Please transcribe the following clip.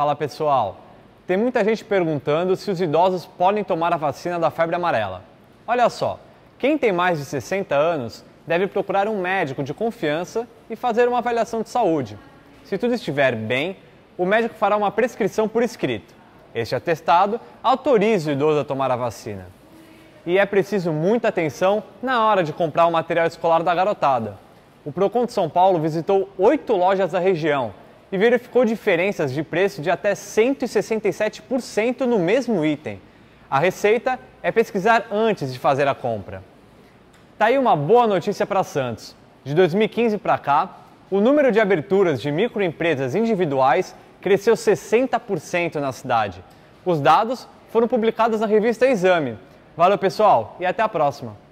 Fala pessoal, tem muita gente perguntando se os idosos podem tomar a vacina da febre amarela. Olha só, quem tem mais de 60 anos deve procurar um médico de confiança e fazer uma avaliação de saúde. Se tudo estiver bem, o médico fará uma prescrição por escrito. Este atestado autoriza o idoso a tomar a vacina. E é preciso muita atenção na hora de comprar o material escolar da garotada. O Procon de São Paulo visitou oito lojas da região e verificou diferenças de preço de até 167% no mesmo item. A receita é pesquisar antes de fazer a compra. Tá aí uma boa notícia para Santos. De 2015 para cá, o número de aberturas de microempresas individuais cresceu 60% na cidade. Os dados foram publicados na revista Exame. Valeu, pessoal, e até a próxima!